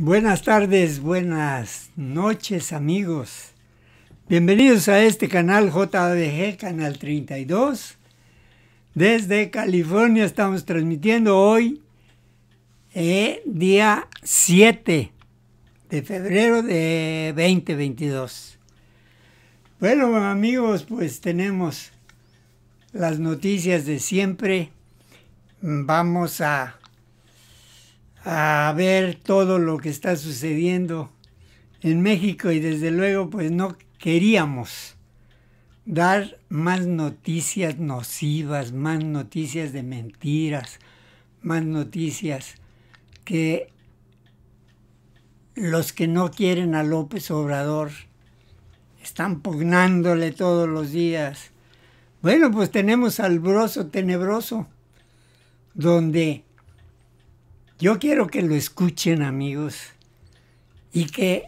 Buenas tardes, buenas noches amigos. Bienvenidos a este canal JBG, Canal 32. Desde California estamos transmitiendo hoy, el eh, día 7 de febrero de 2022. Bueno amigos, pues tenemos las noticias de siempre. Vamos a a ver todo lo que está sucediendo en México y desde luego pues no queríamos dar más noticias nocivas, más noticias de mentiras, más noticias que los que no quieren a López Obrador están pugnándole todos los días. Bueno, pues tenemos al broso tenebroso, donde yo quiero que lo escuchen amigos y que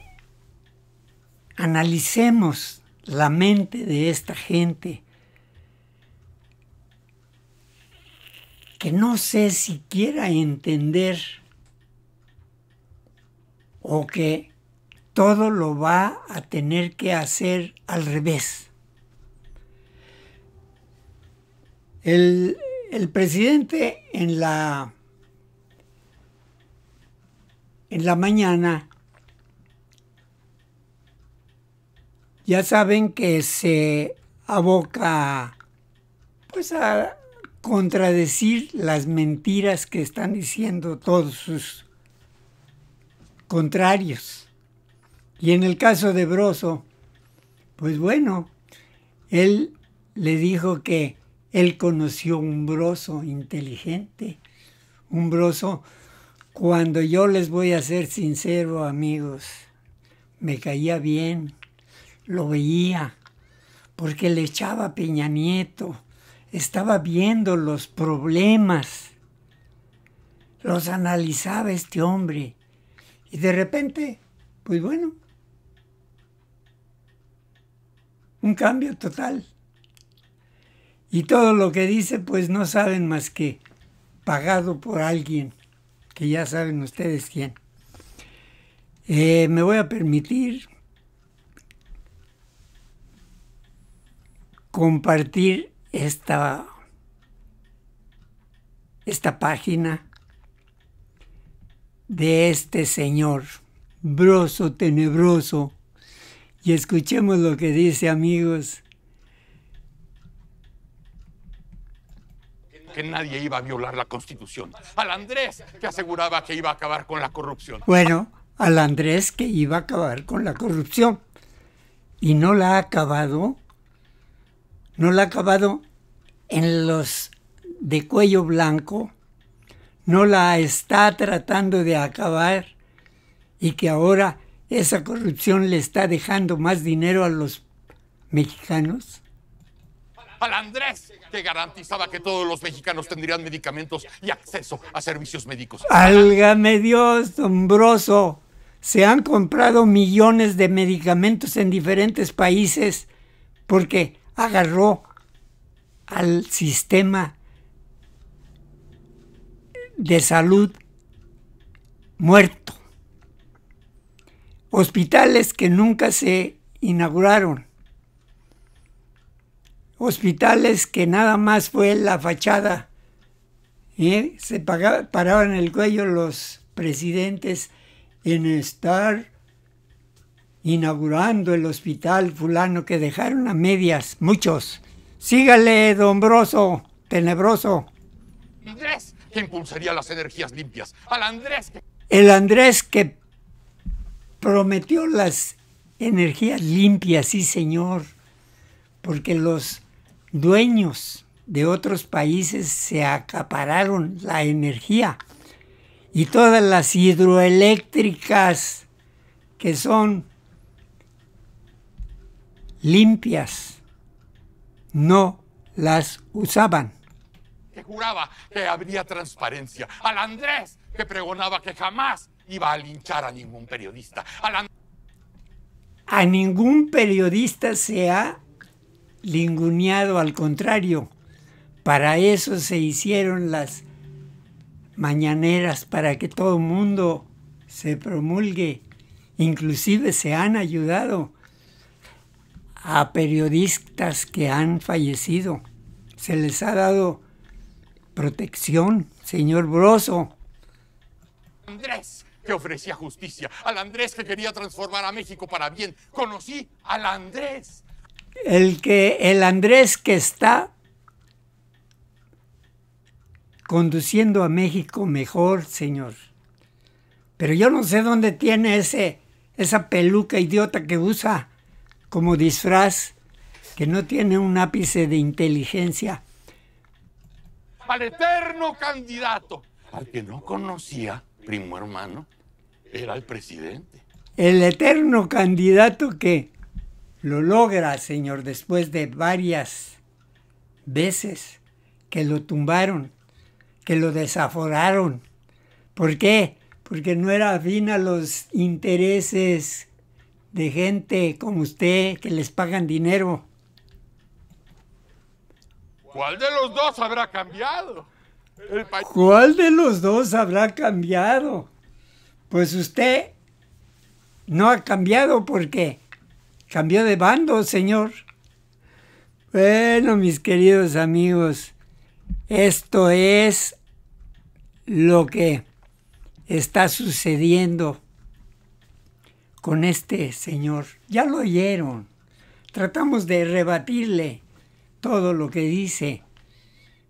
analicemos la mente de esta gente. que no sé si quiera entender o que todo lo va a tener que hacer al revés. El, el presidente en la en la mañana, ya saben que se aboca pues a contradecir las mentiras que están diciendo todos sus contrarios. Y en el caso de Broso, pues bueno, él le dijo que él conoció un broso inteligente, un broso cuando yo les voy a ser sincero, amigos, me caía bien, lo veía, porque le echaba Peña Nieto, estaba viendo los problemas, los analizaba este hombre, y de repente, pues bueno, un cambio total. Y todo lo que dice, pues no saben más que pagado por alguien que ya saben ustedes quién. Eh, me voy a permitir compartir esta, esta página de este señor, broso tenebroso, y escuchemos lo que dice amigos que nadie iba a violar la Constitución, al Andrés que aseguraba que iba a acabar con la corrupción. Bueno, al Andrés que iba a acabar con la corrupción y no la ha acabado, no la ha acabado en los de cuello blanco, no la está tratando de acabar y que ahora esa corrupción le está dejando más dinero a los mexicanos? al Andrés, que garantizaba que todos los mexicanos tendrían medicamentos y acceso a servicios médicos. Álgame Dios, asombroso. Se han comprado millones de medicamentos en diferentes países porque agarró al sistema de salud muerto. Hospitales que nunca se inauguraron hospitales que nada más fue la fachada. ¿eh? Se paraban el cuello los presidentes en estar inaugurando el hospital fulano que dejaron a medias, muchos. Sígale, dombroso, tenebroso. Andrés, que impulsaría las energías limpias. Al El Andrés que prometió las energías limpias, sí señor, porque los dueños de otros países se acapararon la energía y todas las hidroeléctricas que son limpias no las usaban. Que juraba que habría transparencia. Al Andrés que pregonaba que jamás iba a linchar a ningún periodista. a ningún periodista se ha linguneado, al contrario. Para eso se hicieron las mañaneras, para que todo el mundo se promulgue. Inclusive se han ayudado a periodistas que han fallecido. Se les ha dado protección, señor Broso. Andrés, que ofrecía justicia, al Andrés que quería transformar a México para bien. Conocí al Andrés el que el Andrés que está conduciendo a México mejor, señor. Pero yo no sé dónde tiene ese esa peluca idiota que usa como disfraz, que no tiene un ápice de inteligencia. Al eterno candidato, al que no conocía, primo hermano, era el presidente. El eterno candidato que lo logra, Señor, después de varias veces que lo tumbaron, que lo desaforaron. ¿Por qué? Porque no era afín a los intereses de gente como usted que les pagan dinero. ¿Cuál de los dos habrá cambiado? ¿Cuál de los dos habrá cambiado? Pues usted no ha cambiado porque cambió de bando, señor. Bueno, mis queridos amigos, esto es lo que está sucediendo con este señor. Ya lo oyeron. Tratamos de rebatirle todo lo que dice.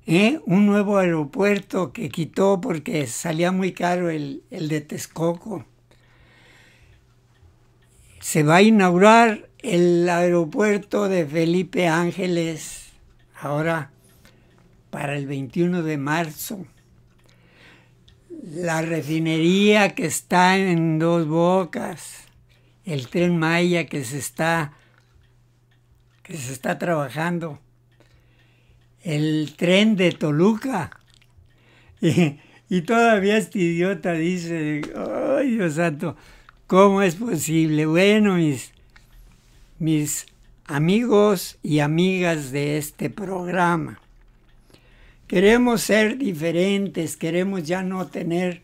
¿eh? Un nuevo aeropuerto que quitó porque salía muy caro el, el de Texcoco. Se va a inaugurar el aeropuerto de Felipe Ángeles, ahora para el 21 de marzo. La refinería que está en Dos Bocas, el tren Maya que se está que se está trabajando, el tren de Toluca. Y, y todavía este idiota dice, "Ay, Dios santo, ¿cómo es posible?" Bueno, mis mis amigos y amigas de este programa. Queremos ser diferentes, queremos ya no tener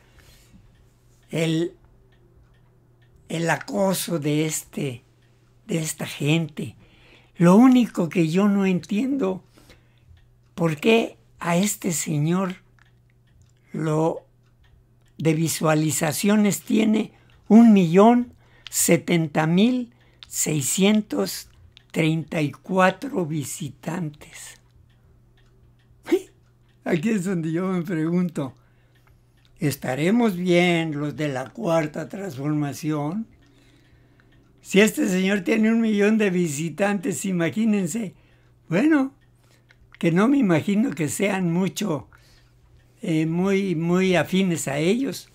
el, el acoso de, este, de esta gente. Lo único que yo no entiendo, ¿por qué a este señor lo de visualizaciones tiene un millón setenta mil 634 visitantes. Aquí es donde yo me pregunto, ¿estaremos bien los de la cuarta transformación? Si este señor tiene un millón de visitantes, imagínense, bueno, que no me imagino que sean mucho, eh, muy, muy afines a ellos.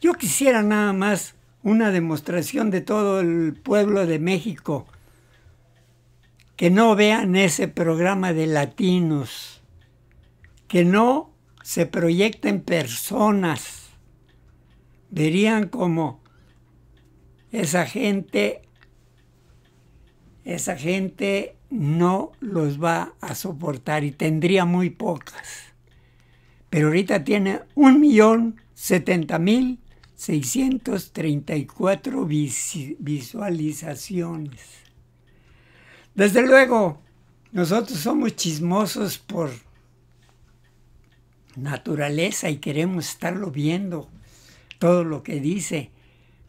Yo quisiera nada más una demostración de todo el pueblo de México que no vean ese programa de latinos, que no se proyecten personas. Verían como esa gente, esa gente no los va a soportar y tendría muy pocas. Pero ahorita tiene un millón setenta mil 634 visualizaciones. Desde luego, nosotros somos chismosos por naturaleza y queremos estarlo viendo, todo lo que dice.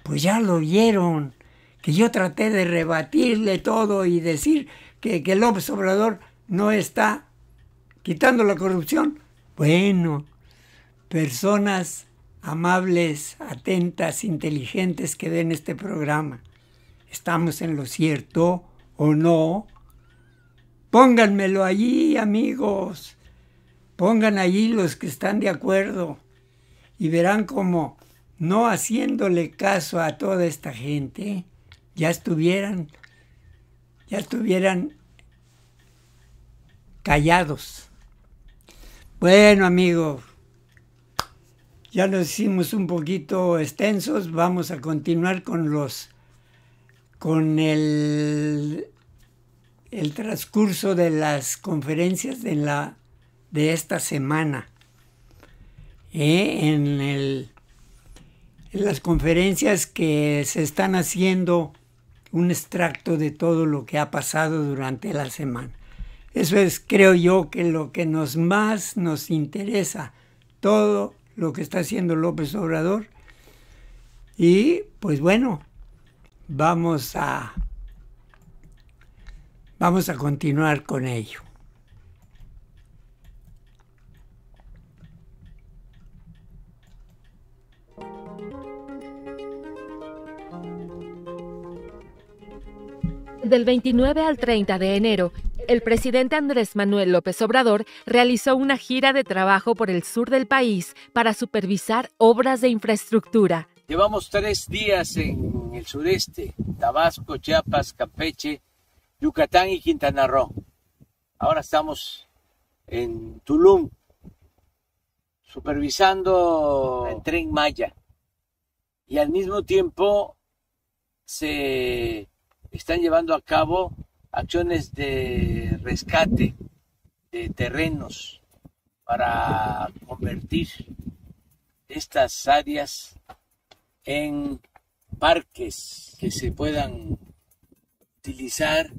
Pues ya lo vieron, que yo traté de rebatirle todo y decir que, el observador no está quitando la corrupción. Bueno, personas amables, atentas, inteligentes que den este programa. ¿Estamos en lo cierto o no? Pónganmelo allí, amigos. Pongan allí los que están de acuerdo. Y verán cómo, no haciéndole caso a toda esta gente, ya estuvieran, ya estuvieran callados. Bueno, amigos, ya nos hicimos un poquito extensos, vamos a continuar con los con el, el transcurso de las conferencias de, la, de esta semana. Eh, en, el, en las conferencias que se están haciendo un extracto de todo lo que ha pasado durante la semana. Eso es, creo yo, que lo que nos más nos interesa, todo lo que está haciendo López Obrador. Y pues bueno, vamos a vamos a continuar con ello. Del 29 al 30 de enero, el presidente Andrés Manuel López Obrador realizó una gira de trabajo por el sur del país para supervisar obras de infraestructura. Llevamos tres días en el sureste, Tabasco, Chiapas, Campeche, Yucatán y Quintana Roo. Ahora estamos en Tulum, supervisando el tren Maya. Y al mismo tiempo se están llevando a cabo acciones de rescate de terrenos para convertir estas áreas en parques que se puedan utilizar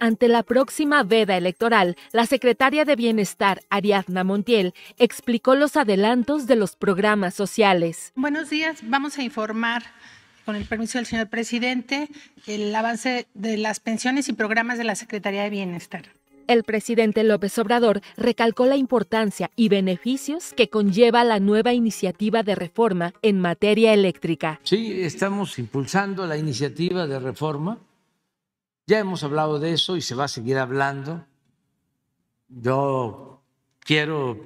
ante la próxima veda electoral, la secretaria de Bienestar, Ariadna Montiel, explicó los adelantos de los programas sociales. Buenos días, vamos a informar con el permiso del señor presidente, el avance de las pensiones y programas de la Secretaría de Bienestar. El presidente López Obrador recalcó la importancia y beneficios que conlleva la nueva iniciativa de reforma en materia eléctrica. Sí, estamos impulsando la iniciativa de reforma. Ya hemos hablado de eso y se va a seguir hablando. Yo quiero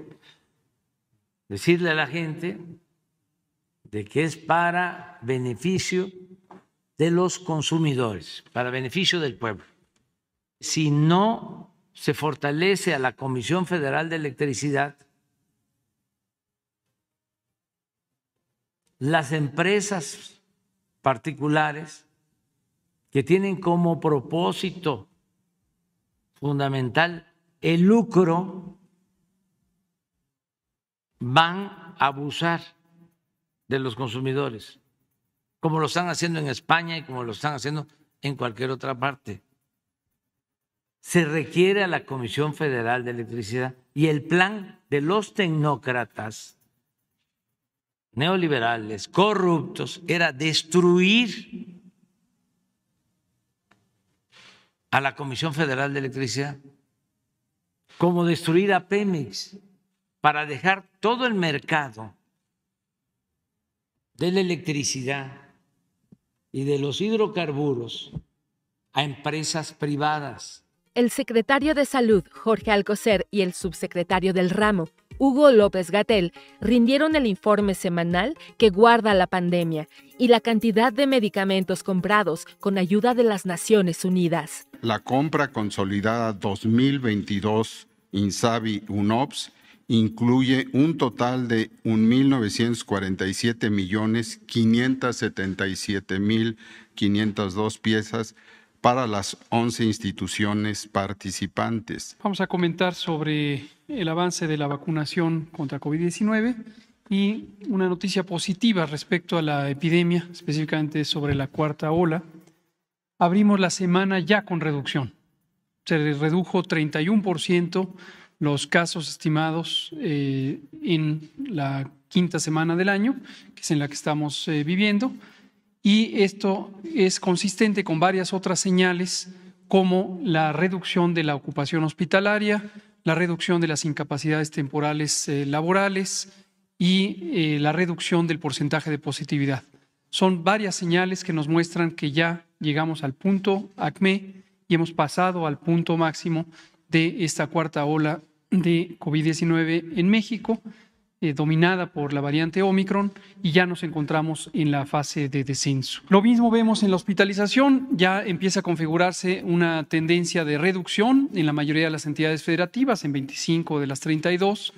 decirle a la gente de que es para beneficio de los consumidores, para beneficio del pueblo. Si no se fortalece a la Comisión Federal de Electricidad, las empresas particulares que tienen como propósito fundamental el lucro van a abusar de los consumidores, como lo están haciendo en España y como lo están haciendo en cualquier otra parte. Se requiere a la Comisión Federal de Electricidad y el plan de los tecnócratas neoliberales, corruptos, era destruir a la Comisión Federal de Electricidad, como destruir a Pemex, para dejar todo el mercado de la electricidad y de los hidrocarburos a empresas privadas. El secretario de Salud, Jorge Alcocer, y el subsecretario del ramo, Hugo López Gatel, rindieron el informe semanal que guarda la pandemia y la cantidad de medicamentos comprados con ayuda de las Naciones Unidas. La compra consolidada 2022 Insabi UNOPS incluye un total de 1.947 millones 577 mil 502 piezas para las 11 instituciones participantes. Vamos a comentar sobre el avance de la vacunación contra COVID-19 y una noticia positiva respecto a la epidemia, específicamente sobre la cuarta ola. Abrimos la semana ya con reducción. Se redujo 31% los casos estimados eh, en la quinta semana del año, que es en la que estamos eh, viviendo, y esto es consistente con varias otras señales como la reducción de la ocupación hospitalaria, la reducción de las incapacidades temporales eh, laborales y la reducción del porcentaje de positividad. Son varias señales que nos muestran que ya llegamos al punto acme y hemos pasado al punto máximo de esta cuarta ola de COVID-19 en México, eh, dominada por la variante Omicron, y ya nos encontramos en la fase de descenso. Lo mismo vemos en la hospitalización, ya empieza a configurarse una tendencia de reducción en la mayoría de las entidades federativas, en 25 de las 32,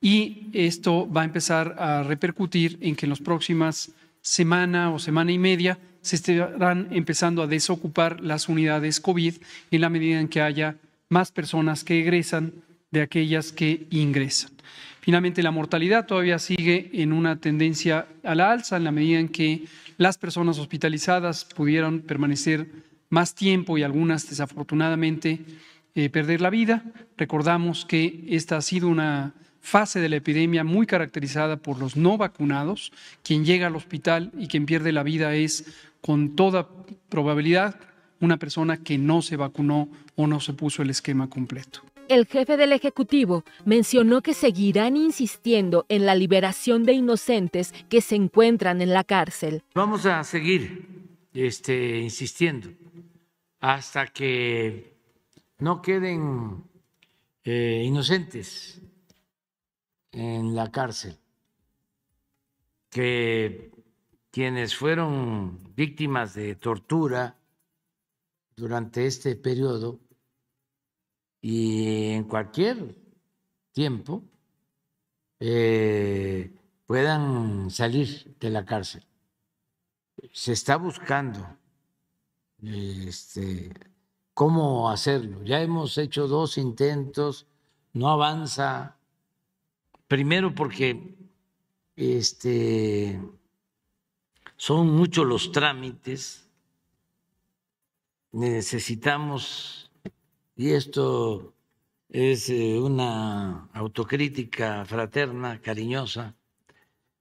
y esto va a empezar a repercutir en que en las próximas semana o semana y media se estarán empezando a desocupar las unidades COVID en la medida en que haya más personas que egresan de aquellas que ingresan. Finalmente, la mortalidad todavía sigue en una tendencia a la alza en la medida en que las personas hospitalizadas pudieron permanecer más tiempo y algunas desafortunadamente eh, perder la vida. Recordamos que esta ha sido una fase de la epidemia muy caracterizada por los no vacunados. Quien llega al hospital y quien pierde la vida es con toda probabilidad una persona que no se vacunó o no se puso el esquema completo. El jefe del Ejecutivo mencionó que seguirán insistiendo en la liberación de inocentes que se encuentran en la cárcel. Vamos a seguir este, insistiendo hasta que no queden eh, inocentes en la cárcel, que quienes fueron víctimas de tortura durante este periodo y en cualquier tiempo eh, puedan salir de la cárcel. Se está buscando este, cómo hacerlo. Ya hemos hecho dos intentos, no avanza. Primero porque este, son muchos los trámites, necesitamos y esto es eh, una autocrítica fraterna, cariñosa.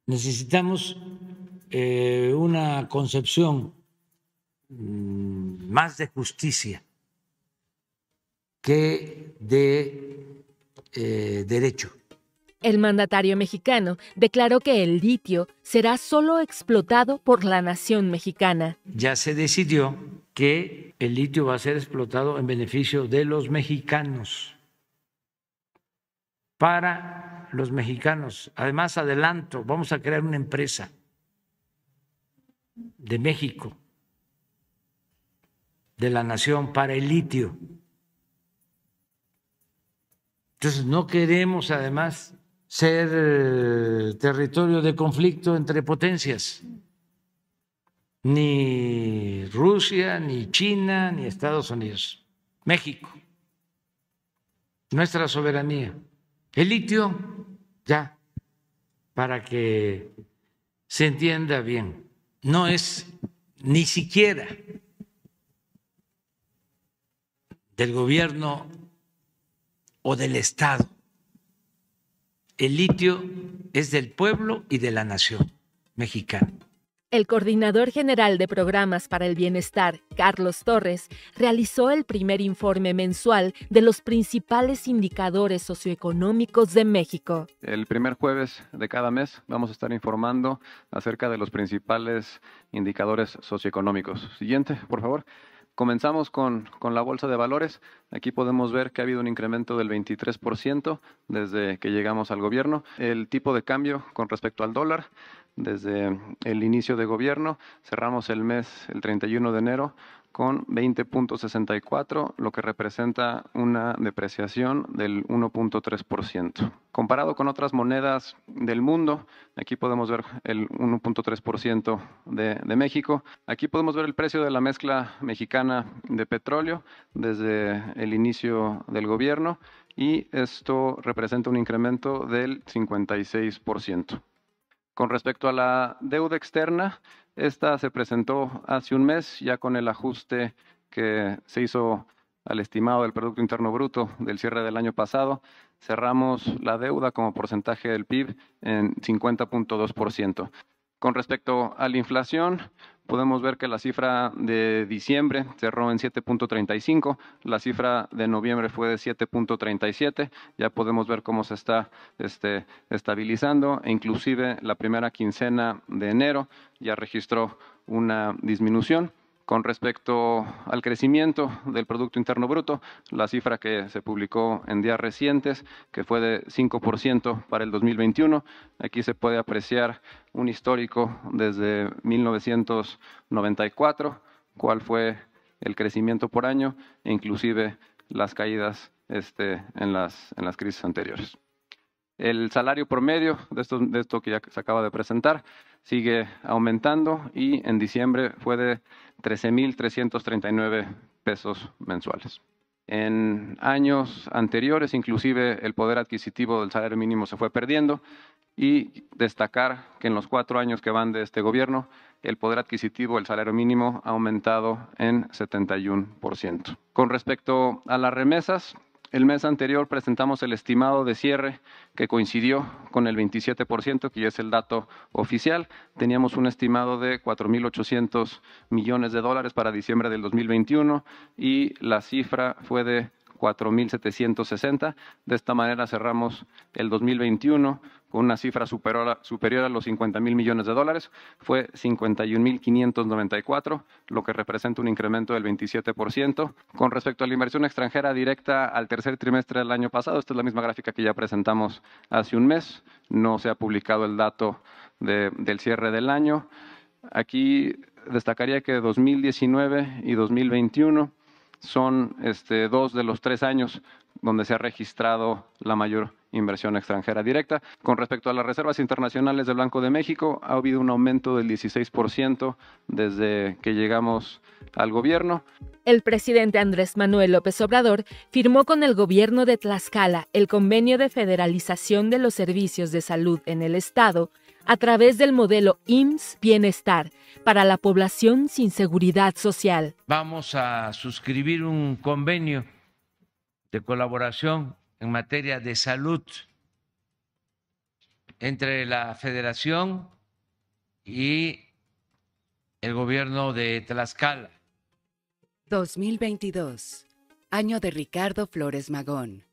Necesitamos eh, una concepción mm, más de justicia que de eh, derecho. El mandatario mexicano declaró que el litio será solo explotado por la nación mexicana. Ya se decidió que el litio va a ser explotado en beneficio de los mexicanos, para los mexicanos. Además, adelanto, vamos a crear una empresa de México, de la nación, para el litio. Entonces, no queremos además ser eh, territorio de conflicto entre potencias. Ni Rusia, ni China, ni Estados Unidos. México. Nuestra soberanía. El litio, ya, para que se entienda bien, no es ni siquiera del gobierno o del Estado el litio es del pueblo y de la nación mexicana. El coordinador general de programas para el bienestar, Carlos Torres, realizó el primer informe mensual de los principales indicadores socioeconómicos de México. El primer jueves de cada mes vamos a estar informando acerca de los principales indicadores socioeconómicos. Siguiente, por favor. Comenzamos con, la bolsa de valores. Aquí podemos ver que ha habido un incremento del 23% desde que llegamos al gobierno. El tipo de cambio con respecto al dólar, desde el inicio de gobierno, cerramos el mes el 31 de enero con 20.64, lo que representa una depreciación del 1.3%. Comparado con otras monedas del mundo, aquí podemos ver el 1.3% de, de México, aquí podemos ver el precio de la mezcla mexicana de petróleo desde el inicio del gobierno y esto representa un incremento del 56%. Con respecto a la deuda externa, esta se presentó hace un mes ya con el ajuste que se hizo al estimado del Producto Interno Bruto del cierre del año pasado. Cerramos la deuda como porcentaje del PIB en 50.2%. Con respecto a la inflación, podemos ver que la cifra de diciembre cerró en 7.35, la cifra de noviembre fue de 7.37, ya podemos ver cómo se está este, estabilizando, e inclusive la primera quincena de enero ya registró una disminución. Con respecto al crecimiento del Producto Interno Bruto, la cifra que se publicó en días recientes, que fue de 5% para el 2021, aquí se puede apreciar un histórico desde 1994, cuál fue el crecimiento por año e inclusive las caídas este, en, las, en las crisis anteriores. El salario promedio de esto, que ya se acaba de presentar sigue aumentando y en diciembre fue de 13.339 pesos mensuales. En años anteriores, inclusive, el poder adquisitivo del salario mínimo se fue perdiendo y destacar que en los cuatro años que van de este gobierno, el poder adquisitivo, del salario mínimo, ha aumentado en 71%. Con respecto a las remesas, el mes anterior presentamos el estimado de cierre que coincidió con el 27%, que es el dato oficial. Teníamos un estimado de 4.800 millones de dólares para diciembre del 2021 y la cifra fue de 4.760. De esta manera cerramos el 2021 con una cifra superior a, los 50 mil millones de dólares, fue 51.594, lo que representa un incremento del 27%. Con respecto a la inversión extranjera directa al tercer trimestre del año pasado, esta es la misma gráfica que ya presentamos hace un mes, no se ha publicado el dato del cierre del año. Aquí destacaría que 2019 y 2021 son este, dos de los tres años donde se ha registrado la mayor inversión extranjera directa. Con respecto a las reservas internacionales del Banco de México, ha habido un aumento del 16% desde que llegamos al gobierno. El presidente Andrés Manuel López Obrador firmó con el gobierno de Tlaxcala el convenio de federalización de los servicios de salud en el Estado a través del modelo IMSS Bienestar para la población sin seguridad social. Vamos a suscribir un convenio de colaboración en materia de salud entre la Federación y el gobierno de Tlaxcala. 2022, año de Ricardo Flores Magón,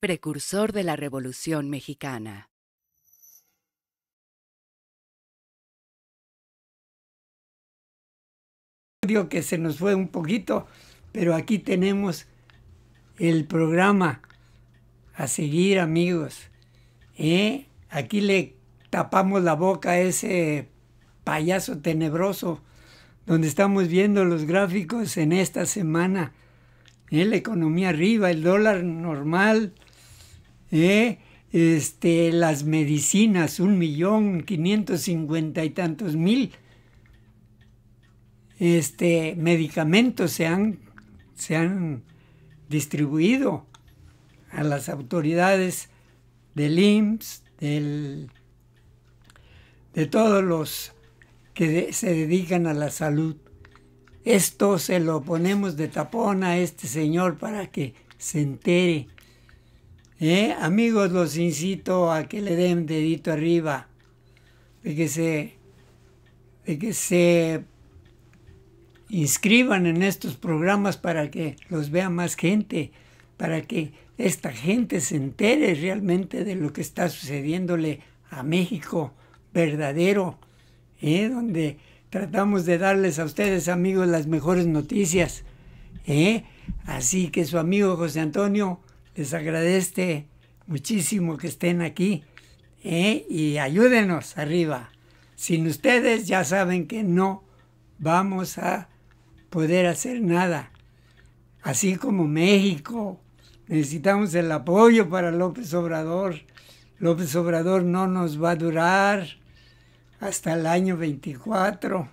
precursor de la Revolución Mexicana. que se nos fue un poquito, pero aquí tenemos el programa a seguir, amigos. ¿Eh? Aquí le tapamos la boca a ese payaso tenebroso donde estamos viendo los gráficos en esta semana. ¿eh? La economía arriba, el dólar normal, ¿eh? este, las medicinas, un millón quinientos cincuenta y tantos mil este, medicamentos se han, se han distribuido a las autoridades del IMSS, del, de todos los que se dedican a la salud. Esto se lo ponemos de tapón a este señor para que se entere. ¿Eh? Amigos, los incito a que le den dedito arriba, que se, de que se inscriban en estos programas para que los vea más gente, para que esta gente se entere realmente de lo que está sucediéndole a México verdadero, ¿eh? donde tratamos de darles a ustedes amigos las mejores noticias. ¿eh? Así que su amigo José Antonio les agradece muchísimo que estén aquí ¿eh? y ayúdenos arriba. Sin ustedes ya saben que no vamos a poder hacer nada. Así como México, necesitamos el apoyo para López Obrador. López Obrador no nos va a durar hasta el año 24.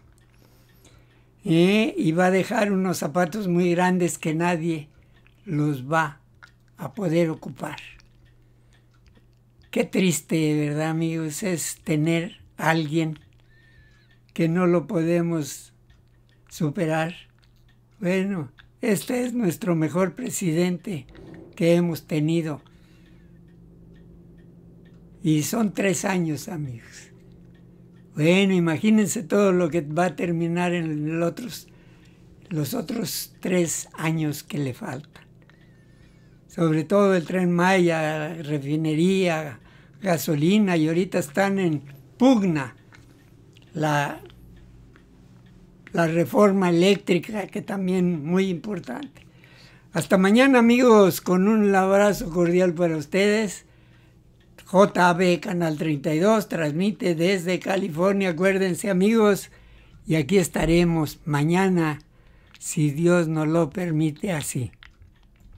¿eh? Y va a dejar unos zapatos muy grandes que nadie los va a poder ocupar. Qué triste, ¿verdad, amigos? Es tener a alguien que no lo podemos superar bueno, este es nuestro mejor presidente que hemos tenido. Y son tres años, amigos. Bueno, imagínense todo lo que va a terminar en los otros tres años que le faltan. Sobre todo el tren Maya, refinería, gasolina, y ahorita están en pugna la, la reforma eléctrica, que también muy importante. Hasta mañana amigos, con un abrazo cordial para ustedes. JB Canal 32 transmite desde California, acuérdense amigos, y aquí estaremos mañana, si Dios nos lo permite así.